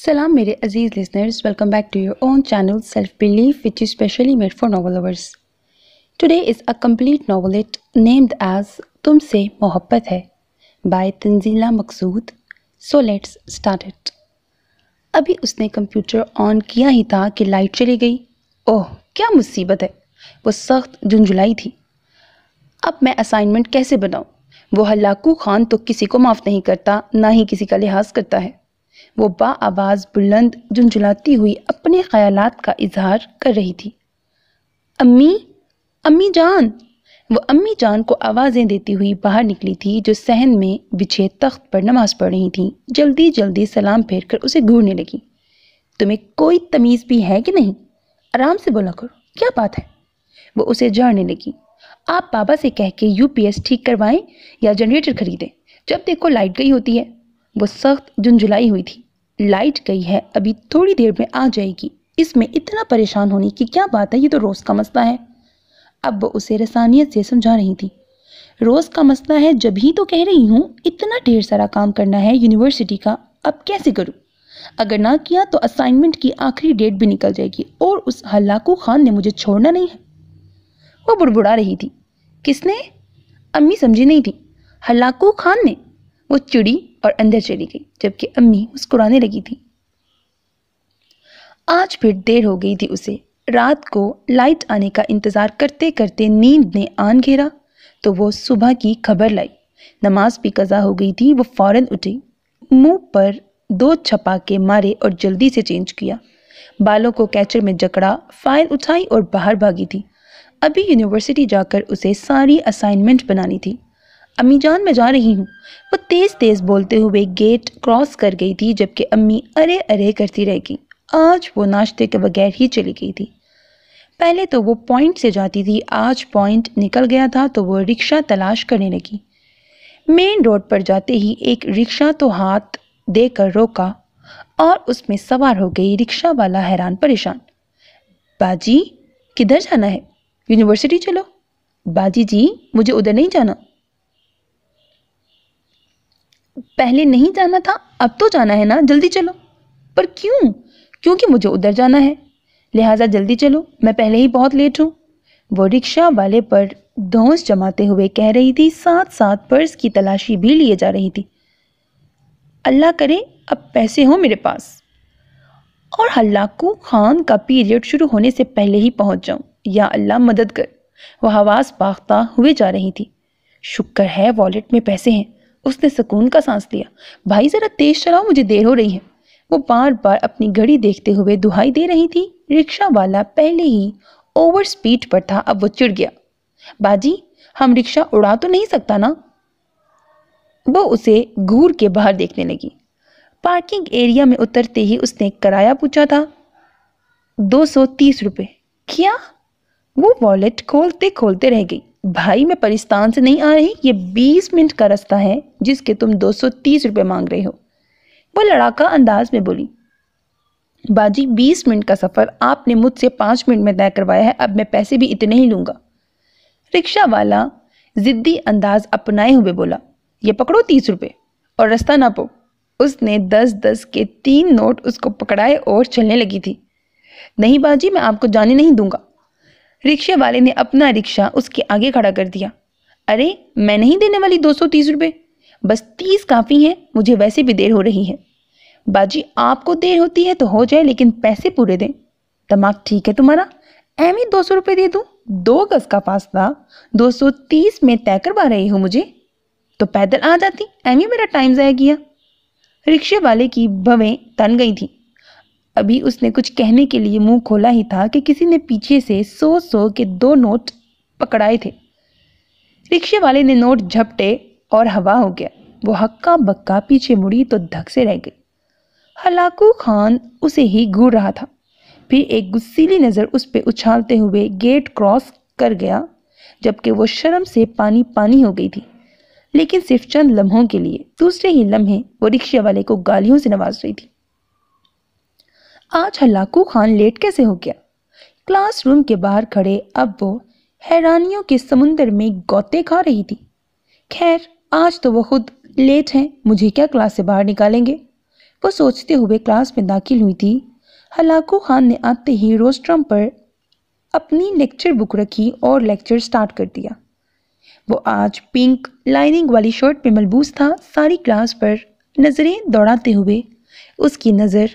सलाम मेरे अजीज़ listeners welcome back to your own channel self believe which is specially made for novel hours today is a complete novelette named as तुम से मोहब्बत है बाय Tanzeela Maqsood so let's start it अभी उसने कंप्यूटर ऑन किया ही था कि लाइट चली गई ओह क्या मुसीबत है वो सख्त झुंझुलाई थी अब मैं असाइनमेंट कैसे बनाऊँ वो हल्लाकू खान तो किसी को माफ़ नहीं करता ना ही किसी का लिहाज करता है वो आवाज़ बुलंद झुंझुलाती हुई अपने ख्यालात का इजहार कर रही थी अम्मी अम्मी जान वो अम्मी जान को आवाज़ें देती हुई बाहर निकली थी जो सहन में बिछे तख्त पर नमाज पढ़ रही थी जल्दी जल्दी सलाम फेर कर उसे घूरने लगी तुम्हें कोई तमीज़ भी है कि नहीं आराम से बोला करो क्या बात है वो उसे झाड़ने लगी आप बाबा से कह के यूपीएस ठीक करवाएं या जनरेटर खरीदें जब देखो लाइट गई होती है वो सख्त झुंझुलाई हुई थी लाइट गई है अभी थोड़ी देर में आ जाएगी इसमें इतना परेशान होने की क्या बात है ये तो रोज़ का मसला है अब वो उसे रसानियत से समझा रही थी रोज़ का मसला है जब ही तो कह रही हूँ इतना ढेर सारा काम करना है यूनिवर्सिटी का अब कैसे करूँ अगर ना किया तो असाइनमेंट की आखिरी डेट भी निकल जाएगी और उस हल्लाकू खान ने मुझे छोड़ना नहीं है वो बुड़बुड़ा रही थी किसने अम्मी समझी नहीं थी हल्लाकू खान ने वो चिड़ी और अंदर चली गई जबकि अम्मी मुस्कुराने लगी थी आज फिर देर हो गई थी उसे रात को लाइट आने का इंतज़ार करते करते नींद ने आन घेरा तो वो सुबह की खबर लाई नमाज भी कज़ा हो गई थी वो फौरन उठी मुंह पर दो छपा के मारे और जल्दी से चेंज किया बालों को कैचर में जकड़ा फाइल उठाई और बाहर भागी थी अभी यूनिवर्सिटी जाकर उसे सारी असाइनमेंट बनानी थी अम्मी जान मैं जा रही हूँ वो तेज़ तेज़ बोलते हुए गेट क्रॉस कर गई थी जबकि अम्मी अरे अरे करती रह गई आज वो नाश्ते के बगैर ही चली गई थी पहले तो वो पॉइंट से जाती थी आज पॉइंट निकल गया था तो वो रिक्शा तलाश करने लगी मेन रोड पर जाते ही एक रिक्शा तो हाथ देकर रोका और उसमें सवार हो गई रिक्शा वाला हैरान परेशान बाजी किधर जाना है यूनिवर्सिटी चलो बाजी जी मुझे उधर नहीं जाना पहले नहीं जाना था अब तो जाना है ना जल्दी चलो पर क्यों क्योंकि मुझे उधर जाना है लिहाजा जल्दी चलो मैं पहले ही बहुत लेट हूँ वो रिक्शा वाले पर धौस जमाते हुए कह रही थी साथ साथ पर्स की तलाशी भी लिए जा रही थी अल्लाह करे अब पैसे हो मेरे पास और हल्लाकू खान का पीरियड शुरू होने से पहले ही पहुंच जाऊं या अल्लाह मदद कर वह आवाज़ पाख्ता हुए जा रही थी शुक्र है वॉलेट में पैसे हैं उसने सुकून का सांस लिया भाई ज़रा तेज़ चलाओ मुझे देर हो रही है वो बार बार अपनी घड़ी देखते हुए दुहाई दे रही थी रिक्शा वाला पहले ही ओवर स्पीड पर था अब वो चिड़ गया बाजी हम रिक्शा उड़ा तो नहीं सकता ना वो उसे घूर के बाहर देखने लगी पार्किंग एरिया में उतरते ही उसने किराया पूछा था दो सौ तीस रुपये क्या वो वॉलेट खोलते खोलते रह गई भाई मैं परिस्तान से नहीं आ रही ये बीस मिनट का रास्ता है जिसके तुम दो सौ तीस रुपये मांग रहे हो वह लड़ाका अंदाज में बोली बाजी बीस मिनट का सफ़र आपने मुझसे पांच मिनट में तय करवाया है अब मैं पैसे भी इतने ही लूंगा रिक्शा वाला ज़िद्दी अंदाज अपनाए हुए बोला ये पकड़ो तीस रुपये और रास्ता ना पो उसने दस दस के तीन नोट उसको पकड़ाए और चलने लगी थी नहीं बाजी मैं आपको जाने नहीं दूंगा रिक्शे वाले ने अपना रिक्शा उसके आगे खड़ा कर दिया अरे मैं नहीं देने वाली दो सौ तीस रुपये बस तीस काफ़ी हैं मुझे वैसे भी देर हो रही है बाजी आपको देर होती है तो हो जाए लेकिन पैसे पूरे दें दिमाग ठीक है तुम्हारा एम ही दो सौ रुपये दे दूँ दो गज का फासला दो सौ तीस में तय करवा रही हूँ मुझे तो पैदल आ जाती एम ही मेरा टाइम ज़ाया किया रिक्शे वाले की भवें तन गई थी अभी उसने कुछ कहने के लिए मुंह खोला ही था कि किसी ने पीछे से सौ सौ के दो नोट पकड़ाए थे रिक्शे वाले ने नोट झपटे और हवा हो गया वो हक्का बक्का पीछे मुड़ी तो धक से रह गई हलाकू खान उसे ही घूर रहा था फिर एक गुस्सीली नज़र उस पर उछालते हुए गेट क्रॉस कर गया जबकि वो शर्म से पानी पानी हो गई थी लेकिन सिर्फ चंद लम्हों के लिए दूसरे ही लम्हे वो रिक्शे वाले को गालियों से नवाज रही थी आज हलाकू खान लेट कैसे हो गया क्लासरूम के बाहर खड़े अब वो हैरानियों के समुंदर में गोते खा रही थी खैर आज तो वो खुद लेट हैं मुझे क्या क्लास से बाहर निकालेंगे वो सोचते हुए क्लास में दाखिल हुई थी हलाकू खान ने आते ही रोस्ट्रम पर अपनी लेक्चर बुक रखी और लेक्चर स्टार्ट कर दिया वो आज पिंक लाइनिंग वाली शर्ट पे मलबूस था सारी क्लास पर नज़रें दौड़ाते हुए उसकी नज़र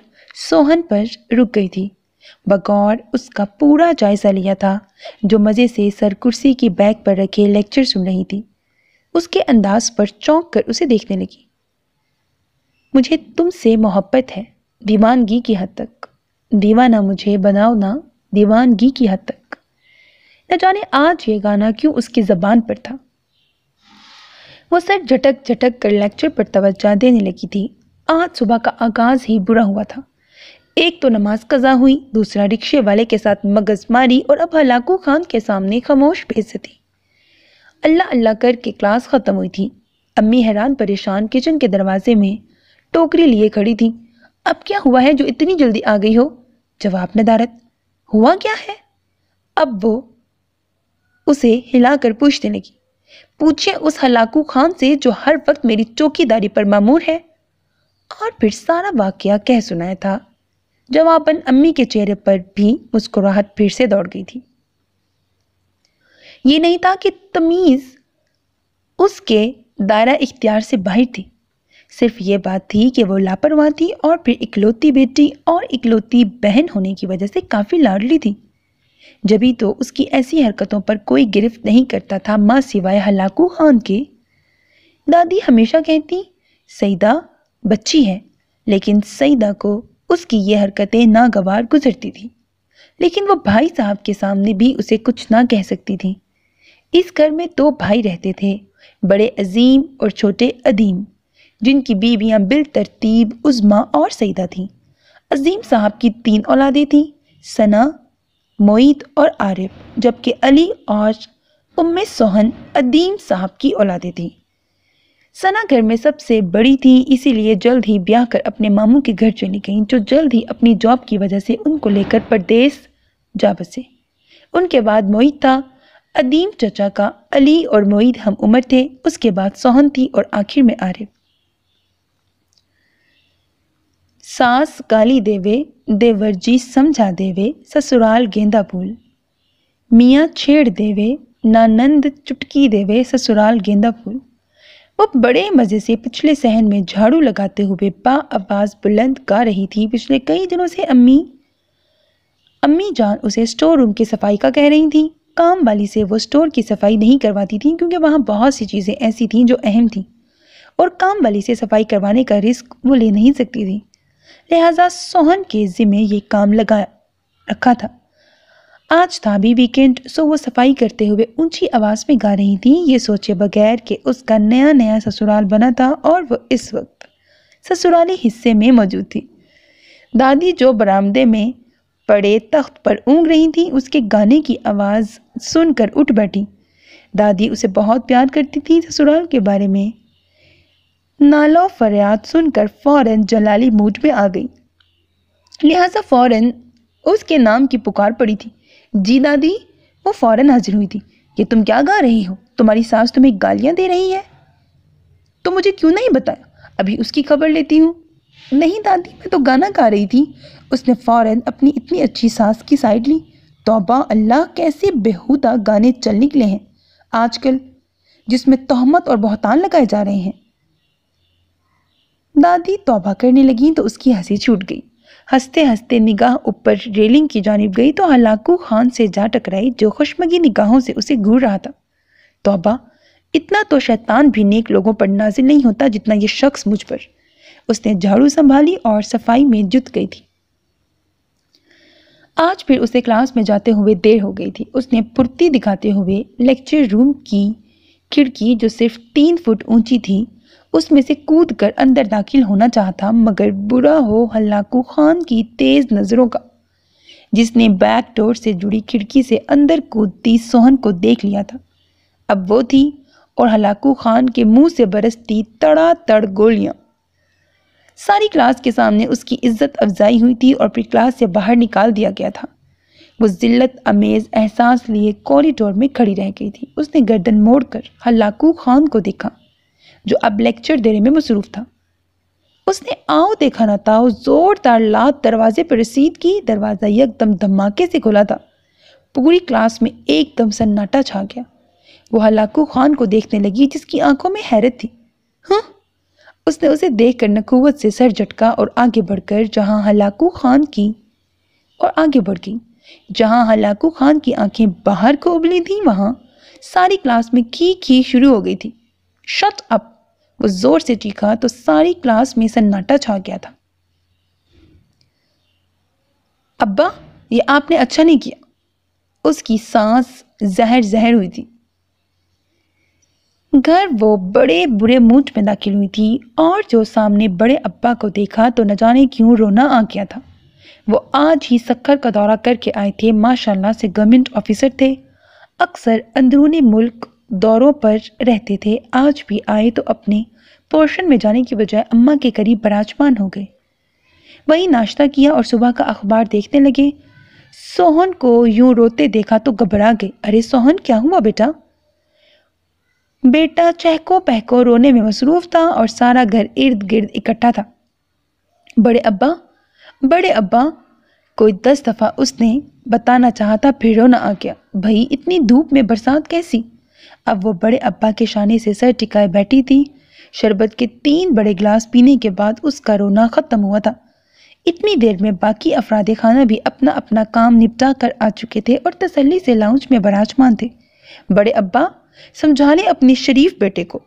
सोहन पर रुक गई थी बगौर उसका पूरा जायज़ा लिया था जो मज़े से सर कुर्सी की बैग पर रखे लेक्चर सुन रही थी उसके अंदाज पर चौंक कर उसे देखने लगी मुझे तुमसे मोहब्बत है दीवानगी की हद तक दीवाना मुझे बनाओ ना दीवानगी की हद तक न जाने आज ये गाना क्यों उसकी ज़बान पर था वो सर झटक झटक कर लेक्चर पर तवज्जा देने लगी थी आज सुबह का आगाज़ ही बुरा हुआ था एक तो नमाज कज़ा हुई दूसरा रिक्शे वाले के साथ मगजमारी और अब हलाकू खान के सामने खामोश भेज थी अल्लाह अल्लाह करके क्लास ख़त्म हुई थी अम्मी हैरान परेशान किचन के दरवाजे में टोकरी लिए खड़ी थी अब क्या हुआ है जो इतनी जल्दी आ गई हो जवाब नदारत हुआ क्या है अब वो उसे हिलाकर पूछने लगी पूछे उस हलाकू खान से जो हर वक्त मेरी चौकीदारी पर मामूर है और फिर सारा वाक्य कह सुनाया था जवाबन अम्मी के चेहरे पर भी मुस्कुराहट फिर से दौड़ गई थी ये नहीं था कि तमीज़ उसके दायरा इख्तियार से बाहर थी सिर्फ ये बात थी कि वो लापरवाह थी और फिर इकलौती बेटी और इकलौती बहन होने की वजह से काफ़ी लाडली थी जभी तो उसकी ऐसी हरकतों पर कोई गिरफ्त नहीं करता था माँ सिवाय हलाकू खान के दादी हमेशा कहती सईदा बच्ची है लेकिन सईदा को उसकी ये हरकतें नागवार गुजरती थी लेकिन वो भाई साहब के सामने भी उसे कुछ ना कह सकती थी इस घर में दो भाई रहते थे बड़े अजीम और छोटे अदीम जिनकी बीवियाँ बिल तरतीब उज़मा और सईदा थीं अजीम साहब की तीन औलादें थीं सना मोईद और आरिफ जबकि अली और उम्म सोहन अदीम साहब की औलादें थीं सना घर में सबसे बड़ी थी इसीलिए जल्द ही ब्याह कर अपने मामू के घर चली गईं जो जल्द ही अपनी जॉब की वजह से उनको लेकर परदेश जा बसे उनके बाद मोहित था अदीम चचा का अली और मोईद हम उम्र थे उसके बाद सोहन थी और आखिर में आरिफ सास गाली देवे देवर जी समझा देवे ससुराल गेंदा फूल मियाँ छेड़ देवे नानंद चुटकी देवे ससुराल गेंदा फूल वो बड़े मज़े से पिछले सहन में झाड़ू लगाते हुए बा आवाज़ बुलंद गा रही थी पिछले कई दिनों से अम्मी अम्मी जान उसे स्टोर रूम की सफाई का कह रही थी काम वाली से वो स्टोर की सफाई नहीं करवाती थी क्योंकि वहाँ बहुत सी चीज़ें ऐसी थीं जो अहम थीं और काम वाली से सफाई करवाने का रिस्क वो ले नहीं सकती थी लिहाजा सोहन के ज़िम्मे ये काम लगा रखा था आज था भी वीकेंड सो वो सफाई करते हुए ऊंची आवाज़ में गा रही थी ये सोचे बगैर कि उसका नया नया ससुराल बना था और वो इस वक्त ससुराली हिस्से में मौजूद थी दादी जो बरामदे में पड़े तख्त पर ऊँग रही थी उसके गाने की आवाज़ सुनकर उठ बैठी दादी उसे बहुत प्यार करती थी ससुराल के बारे में नालो फरियाद सुनकर फौरन जलाली मूड में आ गई लिहाजा फौरन उसके नाम की पुकार पड़ी थी जी दादी वो फ़ौरन हाजिर हुई थी कि तुम क्या गा रही हो तुम्हारी सास तुम्हें गालियाँ दे रही है तो मुझे क्यों नहीं बताया अभी उसकी खबर लेती हूँ नहीं दादी मैं तो गाना गा रही थी उसने फ़ौरन अपनी इतनी अच्छी सास की साइड ली तोबा अल्लाह कैसे बेहूदा गाने चल निकले हैं आजकल जिसमें तहमत और बहतान लगाए जा रहे हैं दादी तोबा करने लगी तो उसकी हंसी छूट गई हंसते हंसते निगाह ऊपर रेलिंग की जानब गई तो हलाकू खान से जा टकराई जो खुशमगी निगाहों से उसे घूर रहा था तोबा इतना तो शैतान भी नेक लोगों पर नाजिल नहीं होता जितना ये शख्स मुझ पर उसने झाड़ू संभाली और सफाई में जुत गई थी आज फिर उसे क्लास में जाते हुए देर हो गई थी उसने पुर्ती दिखाते हुए लेक्चर रूम की खिड़की जो सिर्फ तीन फुट ऊंची थी उसमें से कूद कर अंदर दाखिल होना चाहता मगर बुरा हो हल्लाकू खान की तेज नज़रों का जिसने बैक डोर से जुड़ी खिड़की से अंदर कूदती सोहन को देख लिया था अब वो थी और हलाकू खान के मुंह से बरसती तड़ा तड़ गोलियां सारी क्लास के सामने उसकी इज्जत अफजाई हुई थी और फिर क्लास से बाहर निकाल दिया गया था वो जिल्लत अमेज एहसास लिए कॉरिडोर में खड़ी रह गई थी उसने गर्दन मोड़कर हल्लाकू खान को देखा जो अब लेक्चर देने में मसरूफ था उसने आओ देखा ना ताओ जोरदार लात दरवाजे पर रसीद की दरवाज़ा एकदम धमाके से खुला था पूरी क्लास में एकदम सन्नाटा छा गया वो हलाकू खान को देखने लगी जिसकी आंखों में हैरत थी हाँ उसने उसे देख कर नकूवत से सर झटका और आगे बढ़कर जहां हलाकू खान की और आगे बढ़ गई जहां हलाकू खान की आंखें बाहर को उबली थीं वहां सारी क्लास में की की शुरू हो गई थी शट अप वो ज़ोर से चीखा तो सारी क्लास में सन्नाटा छा गया था अब्बा ये आपने अच्छा नहीं किया उसकी सांस जहर जहर हुई थी घर वो बड़े बुरे मूड में दाखिल हुई थी और जो सामने बड़े अब्बा को देखा तो न जाने क्यों रोना आ गया था वो आज ही सक्कर का दौरा करके आए थे माशाल्लाह से गवर्नमेंट ऑफिसर थे अक्सर अंदरूनी मुल्क दौरों पर रहते थे आज भी आए तो अपने पोर्शन में जाने की बजाय अम्मा के करीब बराजमान हो गए वही नाश्ता किया और सुबह का अखबार देखने लगे सोहन को यूं रोते देखा तो घबरा गए अरे सोहन क्या हुआ बेटा बेटा चहको पहको रोने में मसरूफ़ था और सारा घर इर्द गिर्द इकट्ठा था बड़े अब्बा बड़े अब्बा कोई दस दफ़ा उसने बताना चाहा था फिर ना आ गया भई इतनी धूप में बरसात कैसी अब वो बड़े अब्बा के शाने से सर टिकाए बैठी थी शरबत के तीन बड़े गिलास पीने के बाद उसका रोना ख़त्म हुआ था इतनी देर में बाकी अफराद खाना भी अपना अपना काम निपटा कर आ चुके थे और तसल्ली से लाउंज में बराजमान थे बड़े अब्बा समझा लें अपने शरीफ बेटे को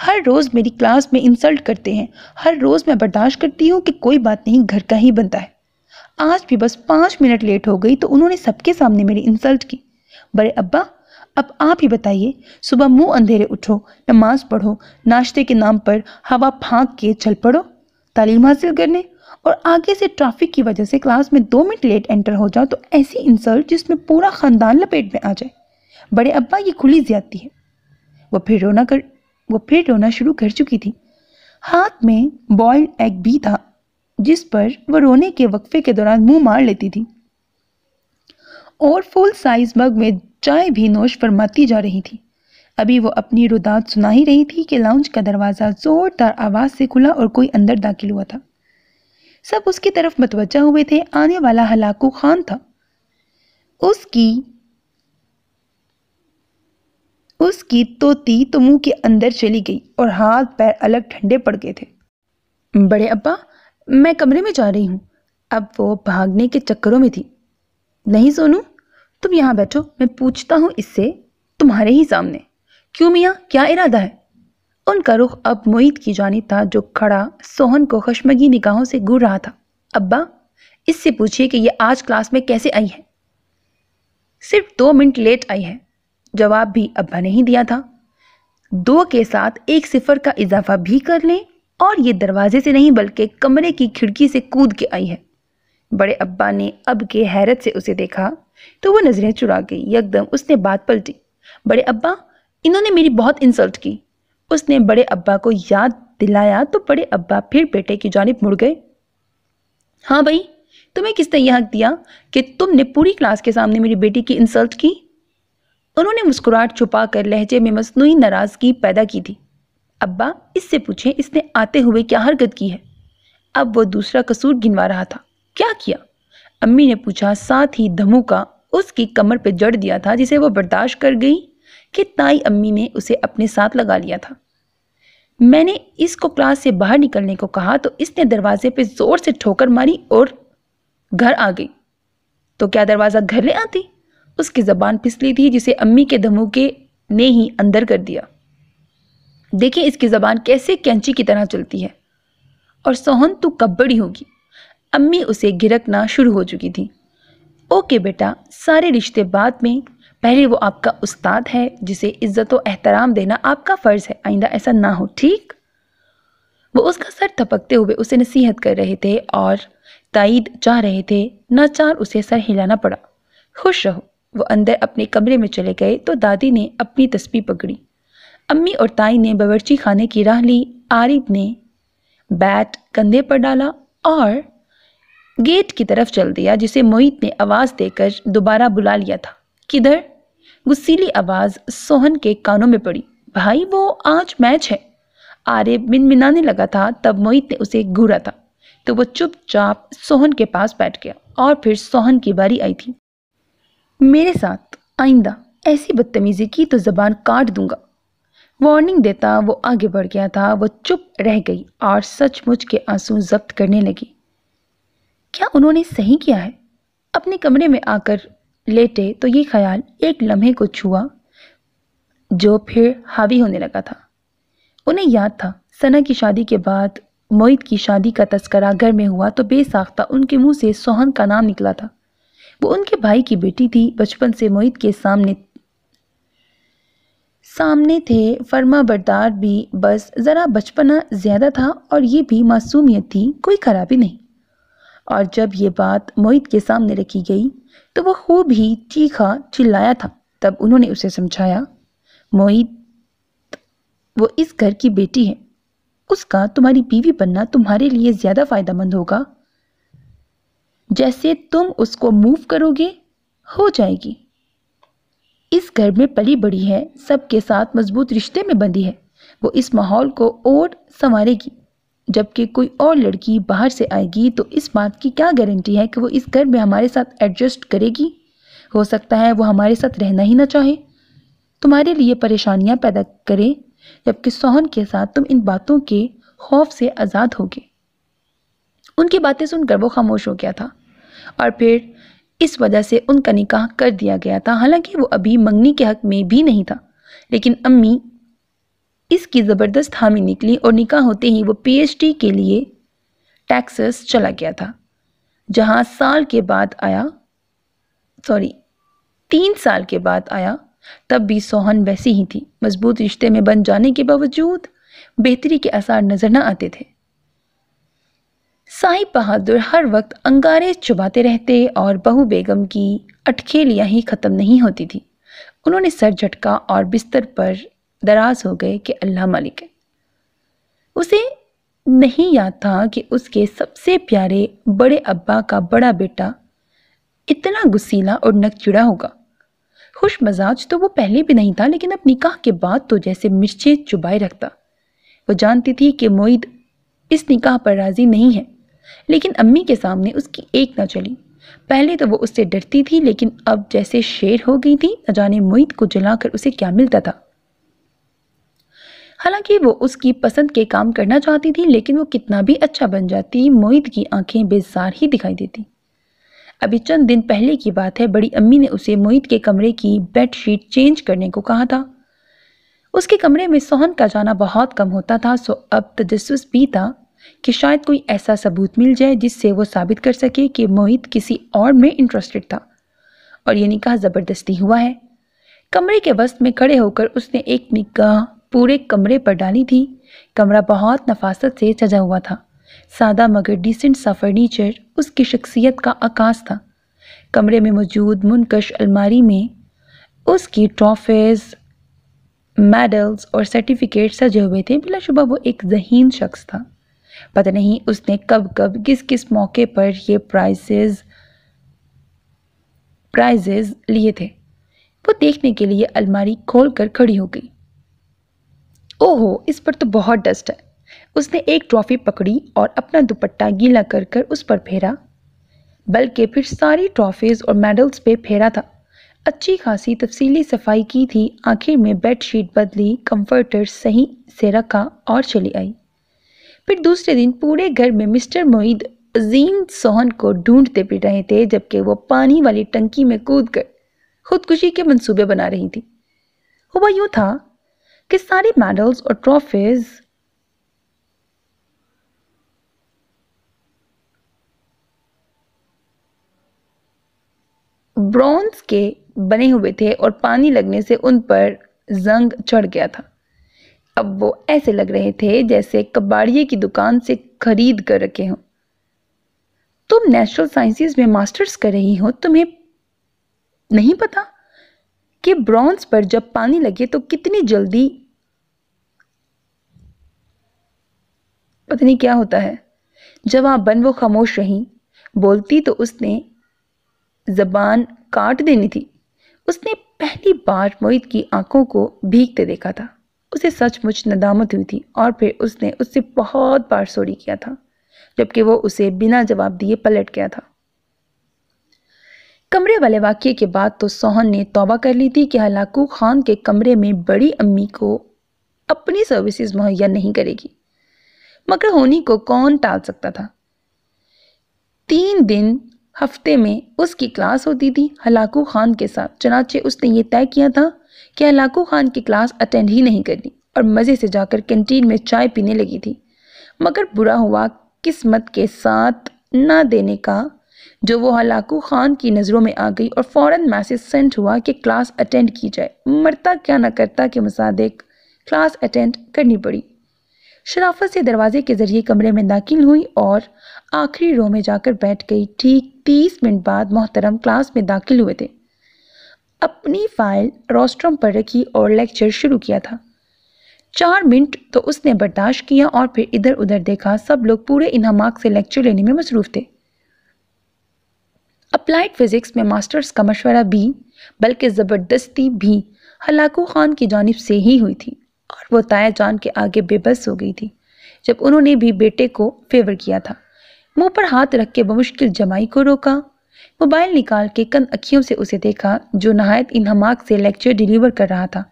हर रोज़ मेरी क्लास में इंसल्ट करते हैं हर रोज़ मैं बर्दाश्त करती हूँ कि कोई बात नहीं घर का ही बनता है आज भी बस पाँच मिनट लेट हो गई तो उन्होंने सबके सामने मेरी इंसल्ट की बड़े अब्बा अब आप ही बताइए सुबह मुंह अंधेरे उठो नमाज पढ़ो नाश्ते के नाम पर हवा फाँक के चल पड़ो तालीम हासिल करने और आगे से ट्रैफिक की वजह से क्लास में दो मिनट लेट एंटर हो जाओ तो ऐसी इंसल्ट जिसमें पूरा ख़ानदान लपेट में आ जाए बड़े अब्बा की खुली ज्यादती है वह फिर रोना कर वो फिर रोना शुरू कर चुकी थी हाथ में बॉयल्ड एग भी था जिस पर वो रोने के वक्फे के दौरान मुंह मार लेती थी और फुल साइज मग में चाय भी नोश फरमाती जा रही थी अभी वो अपनी रुदात सुना ही रही थी कि लाउंज का दरवाज़ा ज़ोरदार आवाज़ से खुला और कोई अंदर दाखिल हुआ था सब उसकी तरफ मतवजा हुए थे आने वाला हलाकू खान था उसकी उसकी तोती तो मुंह के अंदर चली गई और हाथ पैर अलग ठंडे पड़ गए थे बड़े अब्बा मैं कमरे में जा रही हूँ अब वो भागने के चक्करों में थी नहीं सोनू तुम यहाँ बैठो मैं पूछता हूँ इससे तुम्हारे ही सामने क्यों मियाँ क्या इरादा है उनका रुख अब मोहित की जानी था जो खड़ा सोहन को खशमगी निगाहों से घूर रहा था अब्बा इससे पूछिए कि ये आज क्लास में कैसे आई है सिर्फ दो मिनट लेट आई है जवाब भी अब्बा ने ही दिया था दो के साथ एक सिफर का इजाफा भी कर लें और ये दरवाजे से नहीं बल्कि कमरे की खिड़की से कूद के आई है बड़े अब्बा ने अब के हैरत से उसे देखा तो वो नज़रें चुरा गई यकदम उसने बात पलटी बड़े अब्बा इन्होंने मेरी बहुत इंसल्ट की उसने बड़े अब्बा को याद दिलाया तो बड़े अब्बा फिर बेटे की जानब मुड़ गए हाँ भाई तुम्हें किसने यह हक दिया कि तुमने पूरी क्लास के सामने मेरी बेटी की इंसल्ट की उन्होंने मुस्कुराहट छुपा कर लहजे में मसनू नाराज़गी पैदा की थी अब्बा इससे पूछे इसने आते हुए क्या हरकत की है अब वो दूसरा कसूर गिनवा रहा था क्या किया अम्मी ने पूछा साथ ही धमुका उसकी कमर पे जड़ दिया था जिसे वो बर्दाश्त कर गई कि ताई अम्मी ने उसे अपने साथ लगा लिया था मैंने इसको क्लास से बाहर निकलने को कहा तो इसने दरवाजे पे ज़ोर से ठोकर मारी और घर आ गई तो क्या दरवाज़ा घर ले आती उसकी ज़बान फिसली थी जिसे अम्मी के धमोके ने ही अंदर कर दिया देखिए इसकी ज़बान कैसे कैंची की तरह चलती है और सोहन तो कब बड़ी होगी अम्मी उसे घिरकना शुरू हो चुकी थी ओके बेटा सारे रिश्ते बाद में पहले वो आपका उस्ताद है जिसे इज्जत और एहतराम देना आपका फ़र्ज़ है आइंदा ऐसा ना हो ठीक वो उसका सर थपकते हुए उसे नसीहत कर रहे थे और ताइद चाह रहे थे नाचार उसे सर हिलाना पड़ा खुश रहो वो अंदर अपने कमरे में चले गए तो दादी ने अपनी तस्वीर पकड़ी अम्मी और ताई ने बावर्ची खाने की राह ली आरिफ ने बैट कंधे पर डाला और गेट की तरफ चल दिया जिसे मोहित ने आवाज़ देकर दोबारा बुला लिया था किधर गुस्सीली आवाज़ सोहन के कानों में पड़ी भाई वो आज मैच है आरिफ मिनमिनाने लगा था तब मोहित ने उसे घूरा था तो वो चुपचाप सोहन के पास बैठ गया और फिर सोहन की बारी आई थी मेरे साथ आइंदा ऐसी बदतमीज़ी की तो ज़बान काट दूंगा वार्निंग देता वो आगे बढ़ गया था वो चुप रह गई और सचमुच के आंसू जब्त करने लगी क्या उन्होंने सही किया है अपने कमरे में आकर लेटे तो ये ख्याल एक लम्हे को छुआ जो फिर हावी होने लगा था उन्हें याद था सना की शादी के बाद मोहित की शादी का तस्करा घर में हुआ तो बेसाख्ता उनके मुंह से सोहन का नाम निकला था वो उनके भाई की बेटी थी बचपन से मोहित के सामने सामने थे फर्मा बरदार भी बस ज़रा बचपना ज़्यादा था और ये भी मासूमियत थी कोई खराबी नहीं और जब ये बात मोहित के सामने रखी गई तो वह खूब ही चीखा चिल्लाया था तब उन्होंने उसे समझाया मोहित वो इस घर की बेटी है उसका तुम्हारी बीवी बनना तुम्हारे लिए ज़्यादा फ़ायदा मंद होगा जैसे तुम उसको मूव करोगे हो जाएगी इस घर में पली बड़ी है सबके साथ मजबूत रिश्ते में बंधी है वो इस माहौल को और संवारेगी जबकि कोई और लड़की बाहर से आएगी तो इस बात की क्या गारंटी है कि वो इस घर में हमारे साथ एडजस्ट करेगी हो सकता है वो हमारे साथ रहना ही ना चाहे तुम्हारे लिए परेशानियां पैदा करें जबकि सोहन के साथ तुम इन बातों के खौफ से आज़ाद होगे उनकी बातें सुनकर वो खामोश हो गया था और फिर इस वजह से उनका निकाह कर दिया गया था हालांकि वो अभी मंगनी के हक में भी नहीं था लेकिन अम्मी इसकी ज़बरदस्त हामी निकली और निकाह होते ही वो पीएचडी के लिए टैक्सेस चला गया था जहाँ साल के बाद आया सॉरी तीन साल के बाद आया तब भी सोहन वैसी ही थी मजबूत रिश्ते में बन जाने के बावजूद बेहतरी के आसार नज़र न आते थे साहिब बहादुर हर वक्त अंगारे चुबाते रहते और बहू बेगम की अटखेलियाँ ही ख़त्म नहीं होती थी उन्होंने सर झटका और बिस्तर पर दराज हो गए कि अल्लाह मालिक है उसे नहीं याद था कि उसके सबसे प्यारे बड़े अब्बा का बड़ा बेटा इतना गुस्सीला और नकचिड़ा होगा खुश मजाज तो वो पहले भी नहीं था लेकिन अब निकाह के बाद तो जैसे मिर्चें चुबाए रखता वो जानती थी कि मोईद इस निकाह पर राज़ी नहीं है लेकिन अम्मी के सामने उसकी एक ना चली पहले तो वो उससे डरती थी लेकिन अब जैसे शेर हो गई थी न जाने मोहित को जलाकर उसे क्या मिलता था हालांकि वो उसकी पसंद के काम करना चाहती थी लेकिन वो कितना भी अच्छा बन जाती मोहित की आंखें बेजार ही दिखाई देती अभी चंद दिन पहले की बात है बड़ी अम्मी ने उसे मोहित के कमरे की बेडशीट चेंज करने को कहा था उसके कमरे में सोहन का जाना बहुत कम होता था सो अब तजस भी था कि शायद कोई ऐसा सबूत मिल जाए जिससे वो साबित कर सके कि मोहित किसी और में इंटरेस्टेड था और ये निकाह ज़बरदस्ती हुआ है कमरे के वस्त में खड़े होकर उसने एक निगाह पूरे कमरे पर डाली थी कमरा बहुत नफासत से सजा हुआ था सादा मगर डिसेंट सा फर्नीचर उसकी शख्सियत का आकाश था कमरे में मौजूद मुनकश अलमारी में उसकी ट्रॉफीज मेडल्स और सर्टिफिकेट सजे हुए थे बिलाशुबा वो एक जहीन शख्स था पता नहीं उसने कब कब किस किस मौके पर ये प्राइजेज़ प्राइजेज लिए थे वो देखने के लिए अलमारी खोल कर खड़ी हो गई ओहो इस पर तो बहुत डस्ट है उसने एक ट्रॉफी पकड़ी और अपना दुपट्टा गीला कर कर उस पर फेरा बल्कि फिर सारी ट्रॉफीज़ और मेडल्स पे फेरा था अच्छी खासी तफसीली सफाई की थी आखिर में बेडशीट बदली कंफर्टर सही से रखा और चली आई फिर दूसरे दिन पूरे घर में मिस्टर मोईद अजीम सोहन को ढूंढते फिर रहे थे जबकि वो पानी वाली टंकी में कूद कर खुदकुशी के मंसूबे बना रही थी हुआ यूं था कि सारे मेडल्स और ट्रॉफीज ब्रॉन्ज के बने हुए थे और पानी लगने से उन पर जंग चढ़ गया था अब वो ऐसे लग रहे थे जैसे कबाड़िए की दुकान से खरीद कर रखे हों तुम नेचुरल साइंसेस में मास्टर्स कर रही हो तुम्हें नहीं पता कि ब्रॉन्ज पर जब पानी लगे तो कितनी जल्दी पता नहीं क्या होता है जब आप बन वो खामोश रही बोलती तो उसने जबान काट देनी थी उसने पहली बार मोहित की आंखों को भीगते देखा था उसे सचमुच नदामत हुई थी और फिर उसने उससे बहुत बार सोरी किया था जबकि वो उसे बिना जवाब दिए पलट गया था कमरे वाले वाक्य के बाद तो सोहन ने तौबा कर ली थी कि हलाकू खान के कमरे में बड़ी अम्मी को अपनी सर्विसेज मुहैया नहीं करेगी मगर होनी को कौन टाल सकता था तीन दिन हफ्ते में उसकी क्लास होती थी हलाकू खान के साथ चनाचे उसने ये तय किया था कि हलाकू खान की क्लास अटेंड ही नहीं करनी और मज़े से जाकर कैंटीन में चाय पीने लगी थी मगर बुरा हुआ किस्मत के साथ ना देने का जो वो हलाकू खान की नज़रों में आ गई और फ़ौर मैसेज सेंड हुआ कि क्लास अटेंड की जाए मरता क्या ना करता के मुसादिक क्लास अटेंड करनी पड़ी शराफत से दरवाजे के ज़रिए कमरे में दाखिल हुई और आखिरी रो में जाकर बैठ गई ठीक तीस मिनट बाद मोहतरम क्लास में दाखिल हुए थे अपनी फाइल रोस्ट्रम पर रखी और लेक्चर शुरू किया था चार मिनट तो उसने बर्दाश्त किया और फिर इधर उधर देखा सब लोग पूरे इनामाक से लेक्चर लेने में मसरूफ़ थे अप्लाइड फिज़िक्स में मास्टर्स का मशवरा भी बल्कि ज़बरदस्ती भी हलाकू खान की जानब से ही हुई थी और वो ताया जान के आगे बेबस हो गई थी जब उन्होंने भी बेटे को फेवर किया था मुंह पर हाथ रख के मुश्किल जमाई को रोका मोबाइल निकाल के कंद अखियों से उसे देखा जो नहायत इनहमाक से लेक्चर डिलीवर कर रहा था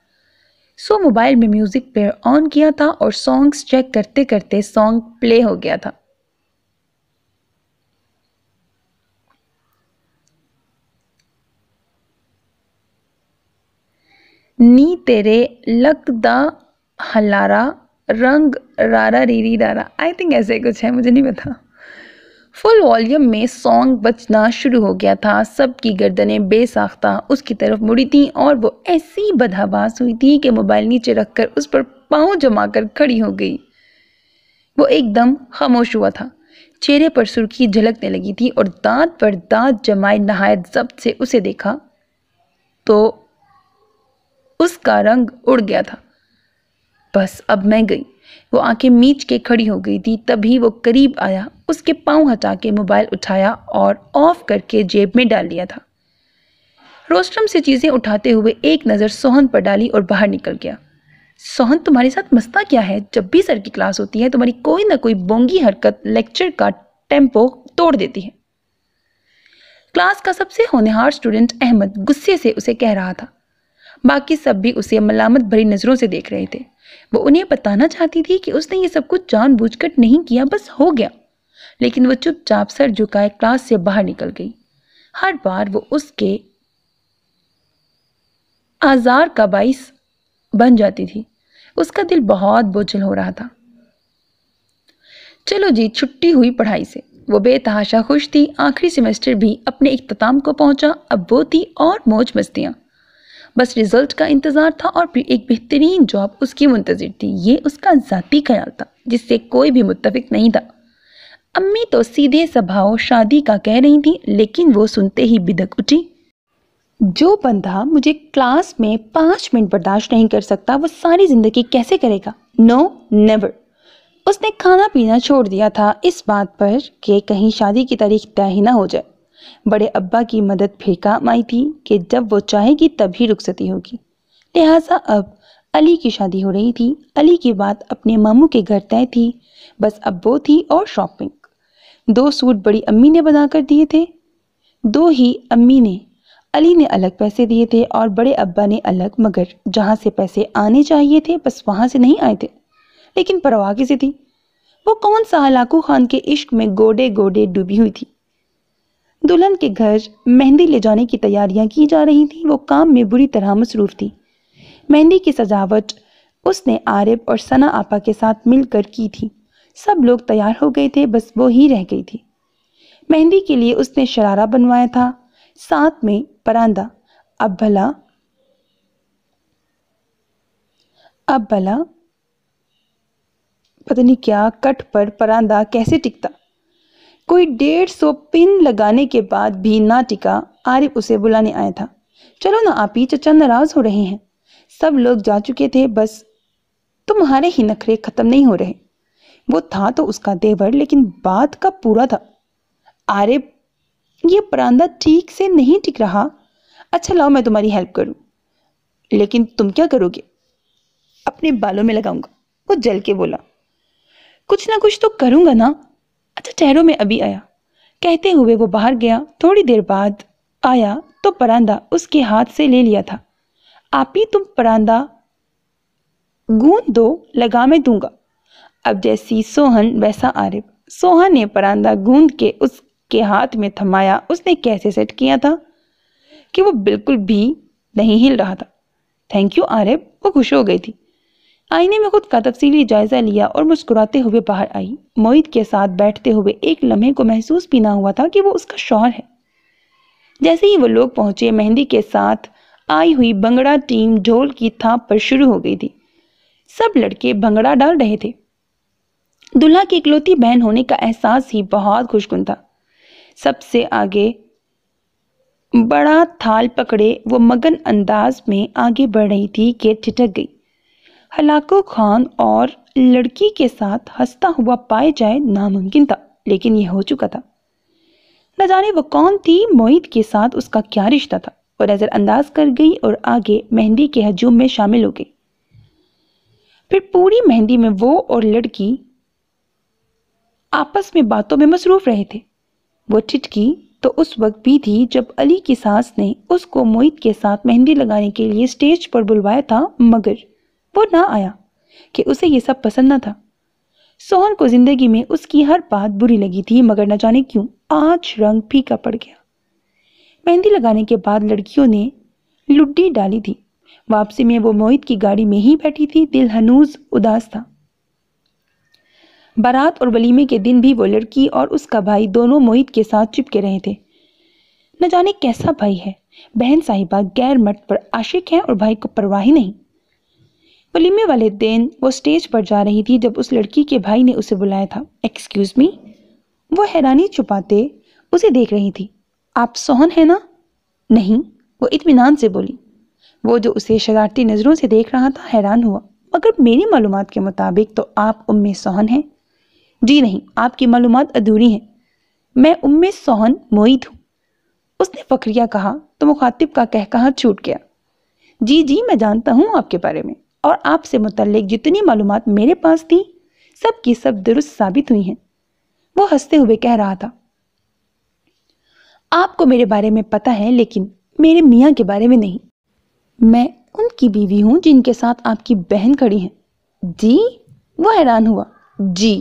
सो मोबाइल में म्यूज़िक प्लेयर ऑन किया था और सॉन्ग्स चेक करते करते सॉन्ग प्ले हो गया था नी तेरे लक द हलारा रंग रारा रीरी रारा आई थिंक ऐसे कुछ है मुझे नहीं पता फुल वॉल्यूम में सॉन्ग बजना शुरू हो गया था सबकी गर्दनें बेसाख्ता उसकी तरफ मुड़ी थीं और वो ऐसी बदाबास हुई थी कि मोबाइल नीचे रखकर उस पर पाँव जमा कर खड़ी हो गई वो एकदम खामोश हुआ था चेहरे पर सुर्खी झलकने लगी थी और दांत पर दांत जमाए नहायत जब्त से उसे देखा तो उसका रंग उड़ गया था बस अब मैं गई वो आंखें मीच के खड़ी हो गई थी तभी वो करीब आया उसके पाँव हटा के मोबाइल उठाया और ऑफ करके जेब में डाल लिया था रोस्ट्रम से चीज़ें उठाते हुए एक नज़र सोहन पर डाली और बाहर निकल गया सोहन तुम्हारे साथ मस्ता क्या है जब भी सर की क्लास होती है तुम्हारी कोई ना कोई बोंगी हरकत लेक्चर का टेम्पो तोड़ देती है क्लास का सबसे होनहार स्टूडेंट अहमद गुस्से से उसे कह रहा था बाकी सब भी उसे मलामत भरी नज़रों से देख रहे थे वो उन्हें बताना चाहती थी कि उसने ये सब कुछ जानबूझकर नहीं किया बस हो गया लेकिन वो चुपचाप सर झुकाए क्लास से बाहर निकल गई हर बार वो उसके आज़ार का बाइस बन जाती थी उसका दिल बहुत बोझल हो रहा था चलो जी छुट्टी हुई पढ़ाई से वो बेतहाशा खुश थी आखिरी सेमेस्टर भी अपने इख्ताम को पहुंचा अब वो थी और मौज मस्तियाँ बस रिजल्ट का इंतज़ार था और फिर एक बेहतरीन जॉब उसकी मुंतजर थी ये उसका ज़ाती ख्याल था जिससे कोई भी मुतफिक नहीं था अम्मी तो सीधे स्वभाव शादी का कह रही थी लेकिन वो सुनते ही बिदक उठी जो बंदा मुझे क्लास में पाँच मिनट बर्दाश्त नहीं कर सकता वो सारी ज़िंदगी कैसे करेगा नो नेवर उसने खाना पीना छोड़ दिया था इस बात पर कि कहीं शादी की तारीख तय ही ना हो जाए बड़े अब्बा की मदद फिर काम आई थी कि जब वो चाहेगी तभी रुखसती होगी लिहाजा अब अली की शादी हो रही थी अली की बात अपने मामू के घर तय थी बस अब वो थी और शॉपिंग दो सूट बड़ी अम्मी ने बनाकर दिए थे दो ही अम्मी ने अली ने अलग पैसे दिए थे और बड़े अब्बा ने अलग मगर जहाँ से पैसे आने चाहिए थे बस वहाँ से नहीं आए थे लेकिन परवाह किसे थी वो कौन सा हलाकू खान के इश्क में गोडे गोडे डूबी हुई थी दुल्हन के घर मेहंदी ले जाने की तैयारियां की जा रही थी वो काम में बुरी तरह मसरूफ थी मेहंदी की सजावट उसने आरिफ और सना आपा के साथ मिलकर की थी सब लोग तैयार हो गए थे बस वो ही रह गई थी मेहंदी के लिए उसने शरारा बनवाया था साथ में परांदा अब भला अब भला पता नहीं क्या कट पर परांदा कैसे टिकता कोई डेढ़ सौ पिन लगाने के बाद भी ना टिका आरिफ उसे बुलाने आया था चलो ना आप ही चचा नाराज हो रहे हैं सब लोग जा चुके थे बस तुम्हारे ही नखरे खत्म नहीं हो रहे वो था तो उसका देवर लेकिन बात का पूरा था अरे ये परांदा ठीक से नहीं टिक रहा अच्छा लाओ मैं तुम्हारी हेल्प करूं लेकिन तुम क्या करोगे अपने बालों में लगाऊंगा वो जल के बोला कुछ ना कुछ तो करूंगा ना अच्छा ठहरो में अभी आया कहते हुए वो बाहर गया थोड़ी देर बाद आया तो परांदा उसके हाथ से ले लिया था आप ही तुम परांदा गूंद दो लगा मैं दूंगा अब जैसी सोहन वैसा आरिब सोहन ने परांदा गूंद के उसके हाथ में थमाया उसने कैसे सेट किया था कि वो बिल्कुल भी नहीं हिल रहा था थैंक यू आरिफ वो खुश हो गई थी आईने में खुद का तफसीली जायज़ा लिया और मुस्कुराते हुए बाहर आई मोहित के साथ बैठते हुए एक लम्हे को महसूस भी ना हुआ था कि वो उसका शौहर है जैसे ही वो लोग पहुंचे मेहंदी के साथ आई हुई भंगड़ा टीम ढोल की थाप पर शुरू हो गई थी सब लड़के भंगड़ा डाल रहे थे दुल्हा की इकलौती बहन होने का एहसास ही बहुत खुशगुन था सबसे आगे बड़ा थाल पकड़े वो मगन अंदाज में आगे बढ़ रही थी कि ठिठक गई हलाको खान और लड़की के साथ हंसता हुआ पाए जाए नामुमकिन था लेकिन यह हो चुका था न जाने वो कौन थी मोहित के साथ उसका क्या रिश्ता था वो नज़रअंदाज कर गई और आगे मेहंदी के हजूम में शामिल हो गई फिर पूरी मेहंदी में वो और लड़की आपस में बातों में मसरूफ रहे थे वो टिटकी तो उस वक्त भी थी जब अली की सास ने उसको मोहित के साथ मेहंदी लगाने के लिए स्टेज पर बुलवाया था मगर वो ना आया कि उसे ये सब पसंद ना था सोहन को जिंदगी में उसकी हर बात बुरी लगी थी मगर न जाने क्यों आज रंग फीका पड़ गया मेहंदी लगाने के बाद लड़कियों ने लुड्डी डाली थी वापसी में वो मोहित की गाड़ी में ही बैठी थी दिल हनूज उदास था बारात और वलीमे के दिन भी वो लड़की और उसका भाई दोनों मोहित के साथ चिपके रहे थे न जाने कैसा भाई है बहन साहिबा गैर मठ पर आशिक है और भाई को परवाह ही नहीं वलीमे वाले दिन वो स्टेज पर जा रही थी जब उस लड़की के भाई ने उसे बुलाया था एक्सक्यूज़ मी वो हैरानी छुपाते उसे देख रही थी आप सोहन है ना नहीं वो इतमान से बोली वो जो उसे शरारती नज़रों से देख रहा था हैरान हुआ मगर मेरी मालूम के मुताबिक तो आप उम्मे सोहन हैं जी नहीं आपकी मालूम अधूरी हैं मैं उम्मे सोहन मोहित हूँ उसने फकरिया कहा तो मुखातिब का कह कहा छूट गया जी जी मैं जानता हूँ आपके बारे में और आपसे मुतल जितनी मालूम मेरे पास थी सब की सब दुरुस्त साबित हुई हैं वो हंसते हुए कह रहा था आपको मेरे बारे में पता है लेकिन मेरे मियाँ के बारे में नहीं मैं उनकी बीवी हूँ जिनके साथ आपकी बहन खड़ी है जी वो हैरान हुआ जी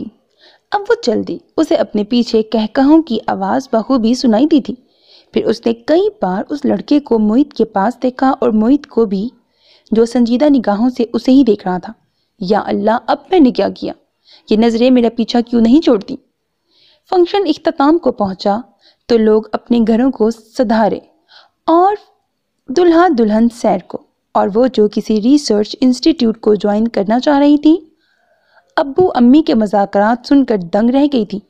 अब वो चल दी उसे अपने पीछे कहकहों की आवाज़ बखूबी सुनाई दी थी फिर उसने कई बार उस लड़के को मोहित के पास देखा और मोहित को भी जो संजीदा निगाहों से उसे ही देख रहा था या अल्लाह अब मैंने क्या किया ये नज़रें मेरा पीछा क्यों नहीं छोड़ती फंक्शन इख्ताम को पहुंचा तो लोग अपने घरों को सधारे और दुल्हा दुल्हन सैर को और वो जो किसी रिसर्च इंस्टीट्यूट को ज्वाइन करना चाह रही थी अबू अम्मी के मजाकरात सुनकर दंग रह गई थी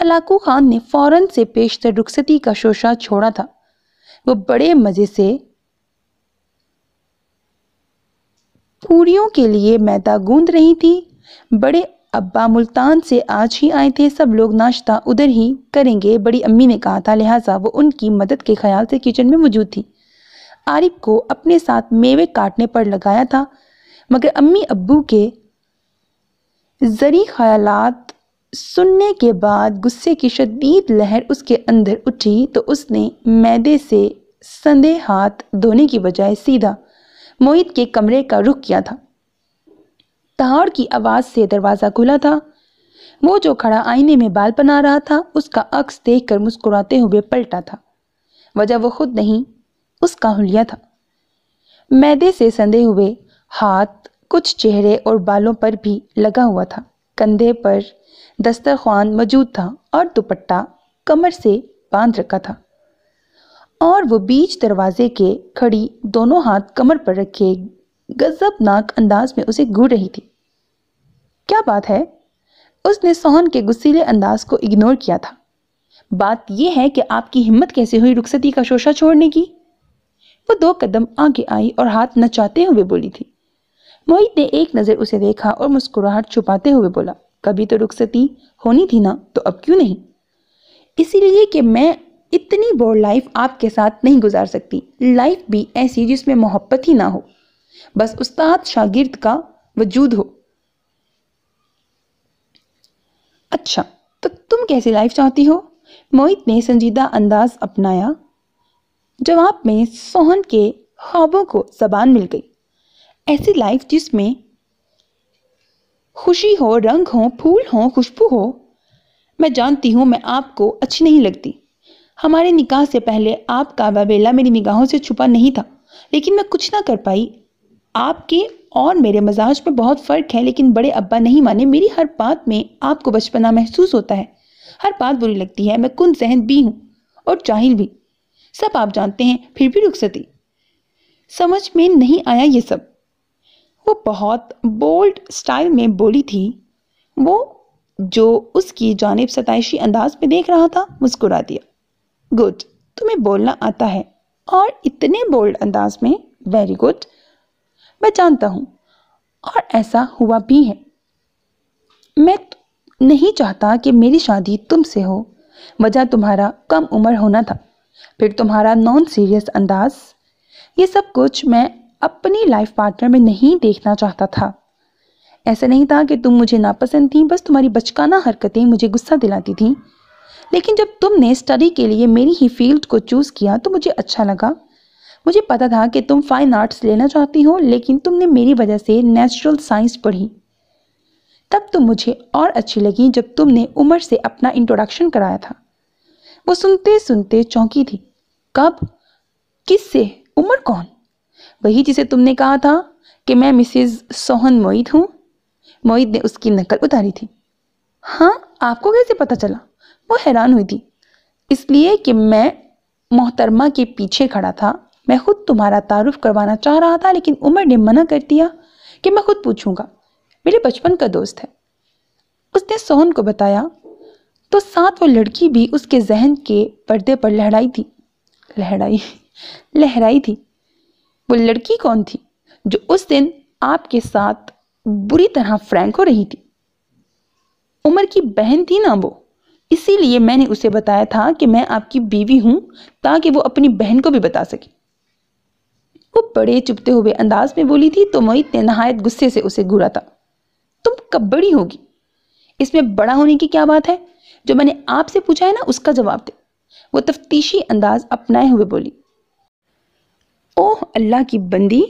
हलाकू खान ने फ़ौरन से पेशतर रुखसती का शोशा छोड़ा था वो बड़े मज़े से पूरियों के लिए मैदा गूंद रही थी बड़े अब्बा मुल्तान से आज ही आए थे सब लोग नाश्ता उधर ही करेंगे बड़ी अम्मी ने कहा था लिहाजा वो उनकी मदद के ख्याल से किचन में मौजूद थी आरिफ को अपने साथ मेवे काटने पर लगाया था मगर अम्मी अब्बू के ज़री ख्याल सुनने के बाद गुस्से की शदीद लहर उसके अंदर उठी तो उसने मैदे से संदे हाथ धोने की बजाय सीधा मोहित के कमरे का रुख किया था तहाड़ की आवाज़ से दरवाज़ा खुला था वो जो खड़ा आईने में बाल बना रहा था उसका अक्स देख कर मुस्कुराते हुए पलटा था वजह वो खुद नहीं उसका हुलिया था मैदे से संदे हुए हाथ कुछ चेहरे और बालों पर भी लगा हुआ था कंधे पर दस्तरखान मौजूद था और दुपट्टा कमर से बांध रखा था और वो बीच दरवाजे के खड़ी दोनों हाथ कमर पर रखे गजबनाक अंदाज में उसे घूर रही थी क्या बात है उसने सोहन के गुस्सीले अंदाज को इग्नोर किया था बात यह है कि आपकी हिम्मत कैसे हुई रुखसती का शोशा छोड़ने की वो दो कदम आगे आई और हाथ नचाते हुए बोली थी मोहित ने एक नज़र उसे देखा और मुस्कुराहट छुपाते हुए बोला कभी तो रुखसती होनी थी ना तो अब क्यों नहीं इसीलिए कि मैं इतनी बोर लाइफ आपके साथ नहीं गुजार सकती लाइफ भी ऐसी जिसमें मोहब्बत ही ना हो बस उस्ताद शागिर्द का वजूद हो अच्छा तो तुम कैसी लाइफ चाहती हो मोहित ने संजीदा अंदाज अपनाया जवाब में सोहन के ख्वाबों को जबान मिल गई ऐसी लाइफ जिसमें खुशी हो रंग हो फूल हो खुशबू हो मैं जानती हूँ मैं आपको अच्छी नहीं लगती हमारे निकाह से पहले आपका वेला मेरी निगाहों से छुपा नहीं था लेकिन मैं कुछ ना कर पाई आपके और मेरे मजाज में बहुत फ़र्क है लेकिन बड़े अब्बा नहीं माने मेरी हर बात में आपको बचपना महसूस होता है हर बात बुरी लगती है मैं कुन जहन भी हूँ और चाहिल भी सब आप जानते हैं फिर भी सती समझ में नहीं आया ये सब वो बहुत बोल्ड स्टाइल में बोली थी वो जो उसकी जानब सताइशी अंदाज में देख रहा था मुस्कुरा दिया गुड तुम्हें बोलना आता है और इतने बोल्ड अंदाज में वेरी गुड मैं जानता हूँ और ऐसा हुआ भी है मैं नहीं चाहता कि मेरी शादी तुमसे हो वजह तुम्हारा कम उम्र होना था फिर तुम्हारा नॉन सीरियस अंदाज ये सब कुछ मैं अपनी लाइफ पार्टनर में नहीं देखना चाहता था ऐसा नहीं था कि तुम मुझे नापसंद थी बस तुम्हारी बचकाना हरकतें मुझे गुस्सा दिलाती थीं लेकिन जब तुमने स्टडी के लिए मेरी ही फील्ड को चूज़ किया तो मुझे अच्छा लगा मुझे पता था कि तुम फाइन आर्ट्स लेना चाहती हो लेकिन तुमने मेरी वजह से नेचुरल साइंस पढ़ी तब तुम तो मुझे और अच्छी लगी जब तुमने उमर से अपना इंट्रोडक्शन कराया था वो सुनते सुनते चौंकी थी कब किस से उमर कौन वही जिसे तुमने कहा था कि मैं मिसिज सोहन मोहित हूँ मोहित ने उसकी नकल उतारी थी हाँ आपको कैसे पता चला वो हैरान हुई थी इसलिए कि मैं मोहतरमा के पीछे खड़ा था मैं खुद तुम्हारा तारुफ करवाना चाह रहा था लेकिन उमर ने मना कर दिया कि मैं खुद पूछूंगा मेरे बचपन का दोस्त है उसने सोहन को बताया तो साथ वो लड़की भी उसके जहन के पर्दे पर लहराई थी लहराई लहराई थी वो लड़की कौन थी जो उस दिन आपके साथ बुरी तरह फ्रैंक हो रही थी उमर की बहन थी ना वो इसीलिए मैंने उसे बताया था कि मैं आपकी बीवी हूं ताकि वो अपनी बहन को भी बता सके वो बड़े चुपते हुए अंदाज में बोली थी तो मोहित ने नहायत गुस्से से उसे घूरा था तुम कब बड़ी होगी इसमें बड़ा होने की क्या बात है जो मैंने आपसे पूछा है ना उसका जवाब दे वो तफ्तीशी अंदाज अपनाए हुए बोली ओह अल्लाह की बंदी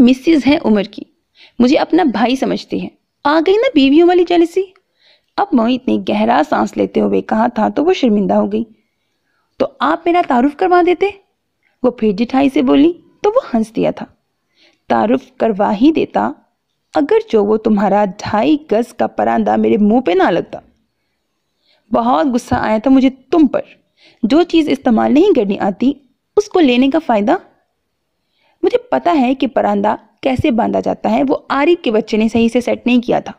मिसिज है उमर की मुझे अपना भाई समझती है आ गई ना बीवियों वाली जलसी अब मोहित ने गहरा सांस लेते हुए कहा था तो वो शर्मिंदा हो गई तो आप मेरा तारुफ करवा देते वो फिर जिठाई से बोली तो वो हंस दिया था तारुफ करवा ही देता अगर जो वो तुम्हारा ढाई गज का परांदा मेरे मुंह पे ना लगता बहुत गुस्सा आया था मुझे तुम पर जो चीज़ इस्तेमाल नहीं करनी आती उसको लेने का फ़ायदा मुझे पता है कि परांदा कैसे बांधा जाता है वो आरिफ के बच्चे ने सही से सेट नहीं किया था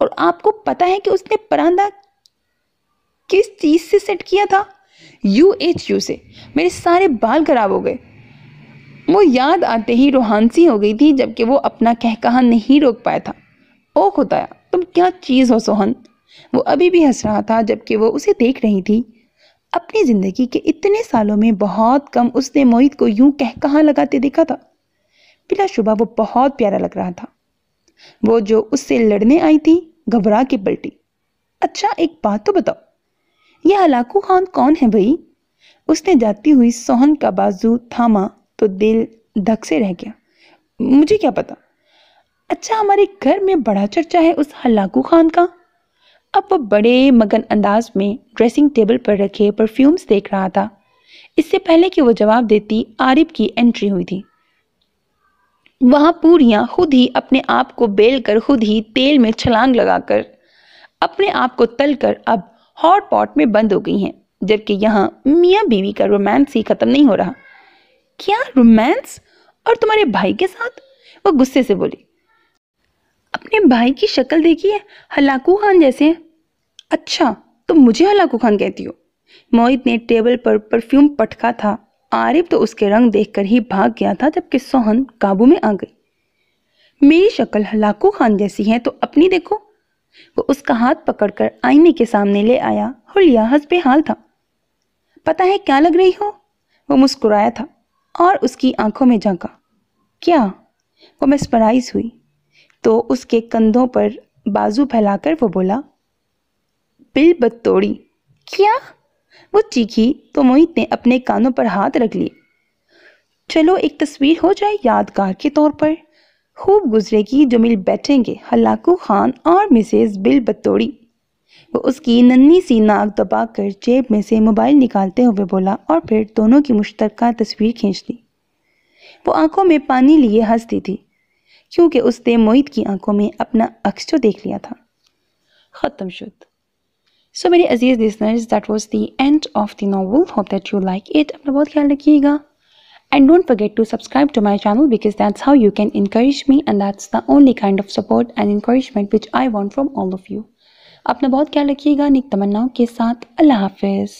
और आपको पता है कि उसने परांदा किस चीज़ से सेट किया था यू एच यू से मेरे सारे बाल खराब हो गए वो याद आते ही रोहानसी हो गई थी जबकि वो अपना कह कहा नहीं रोक पाया था ओ खुदाया तुम क्या चीज़ हो सोहन वो अभी भी हंस रहा था जबकि वो उसे देख रही थी अपनी ज़िंदगी के इतने सालों में बहुत कम उसने मोहित को यूं कह कहाँ लगाते देखा था शुबा वो बहुत प्यारा लग रहा था वो जो उससे लड़ने आई थी घबरा के पलटी अच्छा एक बात तो बताओ यह हलाकू खान कौन है भाई उसने जाती हुई सोहन का बाजू थामा तो दिल धक से रह गया मुझे क्या पता अच्छा हमारे घर में बड़ा चर्चा है उस हलाकू खान का अब वह बड़े मगन अंदाज में ड्रेसिंग टेबल पर रखे परफ्यूम्स देख रहा था इससे पहले कि वो जवाब देती आरिफ की एंट्री हुई थी वहाँ पूरिया खुद ही अपने आप को बेल कर खुद ही तेल में छलांग लगाकर अपने आप को तल कर अब हॉट पॉट में बंद हो गई हैं जबकि यहाँ मियाँ बीवी का रोमांस ही ख़त्म नहीं हो रहा क्या रोमांस और तुम्हारे भाई के साथ वो गुस्से से बोली अपने भाई की शक्ल देखी है हलाकू खान जैसे अच्छा तुम तो मुझे हलाकू खान कहती हो मोहित ने टेबल पर परफ्यूम पटका था आरिफ तो उसके रंग देखकर ही भाग गया था जबकि सोहन काबू में आ गई मेरी शक्ल हलाकू खान जैसी है तो अपनी देखो वो उसका हाथ पकड़कर आईने के सामने ले आया हुलिया हंस बेहाल था पता है क्या लग रही हो वो मुस्कुराया था और उसकी आंखों में झांका क्या वो मिसपराइज हुई तो उसके कंधों पर बाजू फैलाकर वो बोला बिल बत्तोड़ी क्या वो चीखी तो मोहित ने अपने कानों पर हाथ रख लिए चलो एक तस्वीर हो जाए यादगार के तौर पर खूब गुजरेगी जो मिल बैठेंगे हलाकू खान और मिसेस बिल बत्तोड़ी वो उसकी नन्ही सी नाक दबाकर जेब में से मोबाइल निकालते हुए बोला और फिर दोनों की मुश्तरका तस्वीर खींच ली वो आंखों में पानी लिए हंसती थी क्योंकि उसने मोहित की आंखों में अपना अक्स जो तो देख लिया था खत्म शुद्ध सो मेरे अजीज listeners that was the end of the novel hope that you like it अपना बहुत ख्याल रखिएगा and don't forget to subscribe to my channel because that's how you can encourage me and that's the only kind of support and encouragement which I want from all of you अपना बहुत ख्याल रखिएगा निक तमन्नाओं के साथ अल्लाह हाफिज़